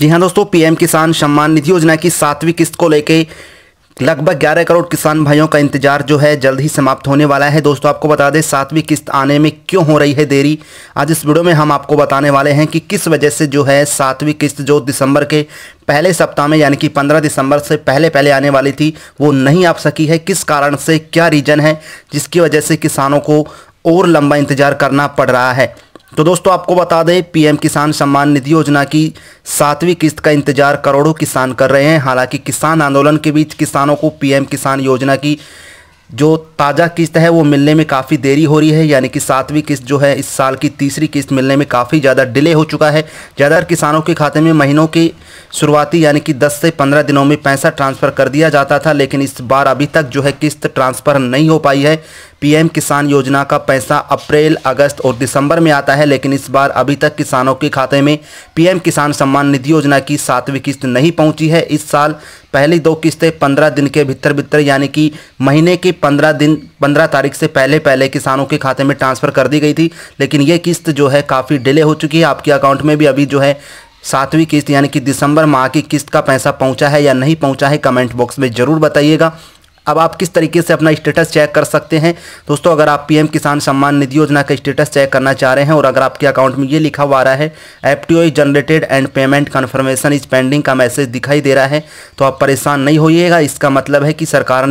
जी हाँ दोस्तों पीएम किसान सम्मान निधि योजना की सातवीं किस्त को लेकर लगभग 11 करोड़ किसान भाइयों का इंतजार जो है जल्द ही समाप्त होने वाला है दोस्तों आपको बता दें सातवीं किस्त आने में क्यों हो रही है देरी आज इस वीडियो में हम आपको बताने वाले हैं कि किस वजह से जो है सातवीं किस्त जो दिसंबर के पहले सप्ताह में यानी कि 15 दिसंबर से पहले पहले आने वाली थी वो नहीं आ सकी है किस कारण से क्या रीजन है जिसकी वजह से किसानों को और लंबा इंतजार करना पड़ रहा है तो दोस्तों आपको बता दें पीएम किसान सम्मान निधि योजना की सातवीं किस्त का इंतजार करोड़ों किसान कर रहे हैं हालांकि किसान आंदोलन के बीच किसानों को पीएम किसान योजना की जो ताज़ा किस्त है वो मिलने में काफ़ी देरी हो रही है यानी कि सातवीं किस्त जो है इस साल की तीसरी किस्त मिलने में काफ़ी ज़्यादा डिले हो चुका है ज़्यादातर किसानों के खाते में महीनों की शुरुआती यानी कि 10 से 15 दिनों में पैसा ट्रांसफ़र कर दिया जाता था लेकिन इस बार अभी तक जो है किस्त ट्रांसफ़र नहीं हो पाई है पीएम किसान योजना का पैसा अप्रैल अगस्त और दिसंबर में आता है लेकिन इस बार अभी तक किसानों के खाते में पीएम किसान सम्मान निधि योजना की सातवीं किस्त नहीं पहुंची है इस साल पहली दो किस्तें पंद्रह दिन के भीतर भीतर यानी कि महीने के पंद्रह दिन पंद्रह तारीख से पहले पहले किसानों के खाते में ट्रांसफ़र कर दी गई थी लेकिन ये किस्त जो है काफ़ी डिले हो चुकी है आपके अकाउंट में भी अभी जो है सातवीं किस्त यानी कि दिसंबर माह की किस्त का पैसा पहुंचा है या नहीं पहुंचा है कमेंट बॉक्स में ज़रूर बताइएगा अब आप किस तरीके से अपना स्टेटस चेक कर सकते हैं दोस्तों अगर आप पीएम किसान सम्मान निधि योजना का स्टेटस चेक करना चाह रहे हैं और अगर आपके अकाउंट में ये लिखा हुआ आ रहा है F T generated and payment confirmation is pending का मैसेज दिखाई दे रहा है तो आप परेशान नहीं होइएगा इसका मतलब है कि सरकार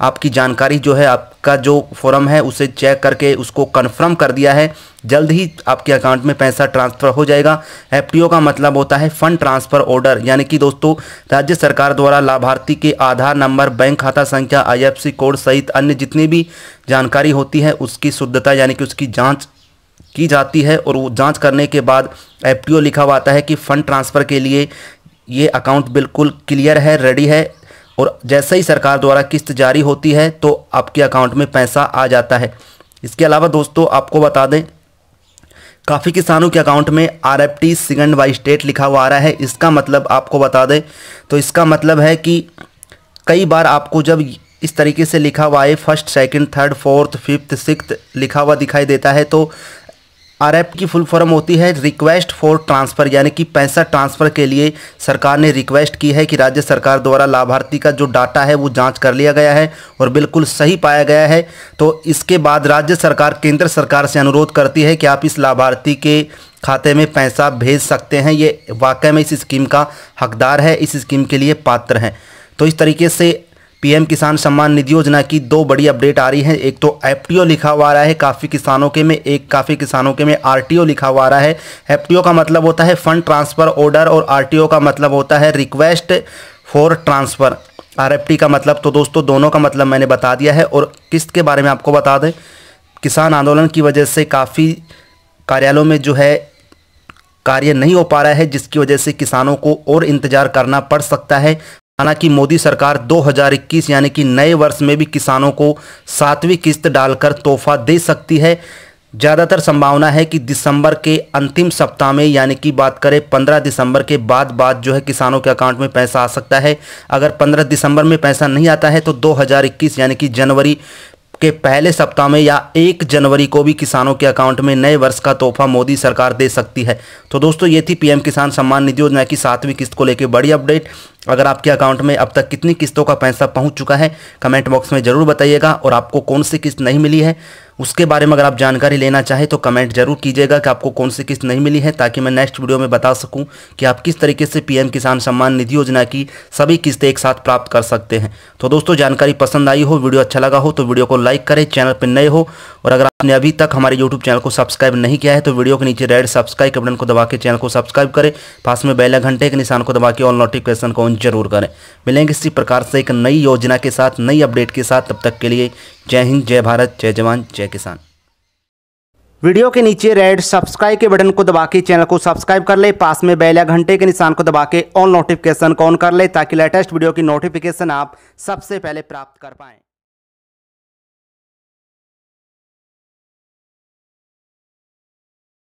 आपकी जानकारी जो है आपका जो फॉर्म है उसे चेक करके उसको कंफर्म कर दिया है जल्द ही आपके अकाउंट में पैसा ट्रांसफ़र हो जाएगा एफ का मतलब होता है फ़ंड ट्रांसफ़र ऑर्डर यानी कि दोस्तों राज्य सरकार द्वारा लाभार्थी के आधार नंबर बैंक खाता संख्या आई कोड सहित अन्य जितनी भी जानकारी होती है उसकी शुद्धता यानी कि उसकी जाँच की जाती है और वो जांच करने के बाद एफ लिखा हुआ आता है कि फ़ंड ट्रांसफ़र के लिए ये अकाउंट बिल्कुल क्लियर है रेडी है और जैसे ही सरकार द्वारा किस्त जारी होती है तो आपके अकाउंट में पैसा आ जाता है इसके अलावा दोस्तों आपको बता दें काफ़ी किसानों के अकाउंट में R F T second by state लिखा हुआ आ रहा है इसका मतलब आपको बता दें तो इसका मतलब है कि कई बार आपको जब इस तरीके से लिखा हुआ है first second third fourth fifth six लिखा हुआ दिखाई देता है तो आर की फुल फॉर्म होती है रिक्वेस्ट फॉर ट्रांसफ़र यानी कि पैसा ट्रांसफ़र के लिए सरकार ने रिक्वेस्ट की है कि राज्य सरकार द्वारा लाभार्थी का जो डाटा है वो जांच कर लिया गया है और बिल्कुल सही पाया गया है तो इसके बाद राज्य सरकार केंद्र सरकार से अनुरोध करती है कि आप इस लाभार्थी के खाते में पैसा भेज सकते हैं ये वाकई में इस स्कीम का हकदार है इस स्कीम के लिए पात्र हैं तो इस तरीके से पीएम किसान सम्मान निधि योजना की दो बड़ी अपडेट आ रही है एक तो एफ लिखा हुआ आ रहा है काफ़ी किसानों के में एक काफ़ी किसानों के में आरटीओ लिखा हुआ आ रहा है एफ का मतलब होता है फंड ट्रांसफ़र ऑर्डर और आरटीओ का मतलब होता है रिक्वेस्ट फॉर ट्रांसफ़र आर का मतलब तो दोस्तों दोनों का मतलब मैंने बता दिया है और किस्त के बारे में आपको बता दें किसान आंदोलन की वजह से काफ़ी कार्यालयों में जो है कार्य नहीं हो पा रहा है जिसकी वजह से किसानों को और इंतज़ार करना पड़ सकता है हालांकि मोदी सरकार 2021 यानी कि नए वर्ष में भी किसानों को सातवीं किस्त डालकर तोहफा दे सकती है ज़्यादातर संभावना है कि दिसंबर के अंतिम सप्ताह में यानी कि बात करें 15 दिसंबर के बाद बाद जो है किसानों के अकाउंट में पैसा आ सकता है अगर 15 दिसंबर में पैसा नहीं आता है तो 2021 यानी कि जनवरी के पहले सप्ताह में या एक जनवरी को भी किसानों के अकाउंट में नए वर्ष का तोहफा मोदी सरकार दे सकती है तो दोस्तों ये थी पीएम किसान सम्मान निधि योजना की सातवीं किस्त को लेकर बड़ी अपडेट अगर आपके अकाउंट में अब तक कितनी किस्तों का पैसा पहुंच चुका है कमेंट बॉक्स में ज़रूर बताइएगा और आपको कौन सी किस्त नहीं मिली है उसके बारे में अगर आप जानकारी लेना चाहें तो कमेंट जरूर कीजिएगा कि आपको कौन सी किस्त नहीं मिली है ताकि मैं नेक्स्ट वीडियो में बता सकूं कि आप किस तरीके से पीएम किसान सम्मान निधि योजना की सभी किस्तें एक साथ प्राप्त कर सकते हैं तो दोस्तों जानकारी पसंद आई हो वीडियो अच्छा लगा हो तो वीडियो को लाइक करें चैनल पर नए हो और अगर आपने अभी तक हमारे यूट्यूब चैनल को सब्सक्राइब नहीं किया है तो वीडियो के नीचे रेड सब्सक्राइब बटन को दबा के चैनल को सब्सक्राइब करें पास में बेल घंटे के निशान को दबा के ऑल नोटिफिकेशन को ऑन जरूर करें मिलेंगे इसी प्रकार से एक नई योजना के साथ नई अपडेट के साथ तब तक के लिए जय हिंद जय भारत जय जवान जय किसान वीडियो के नीचे रेड सब्सक्राइब के बटन को दबा के चैनल को सब्सक्राइब कर ले पास में बेल या घंटे के निशान को दबा के ऑल नोटिफिकेशन ऑन कर ले ताकि लेटेस्ट वीडियो की नोटिफिकेशन आप सबसे पहले प्राप्त कर पाएं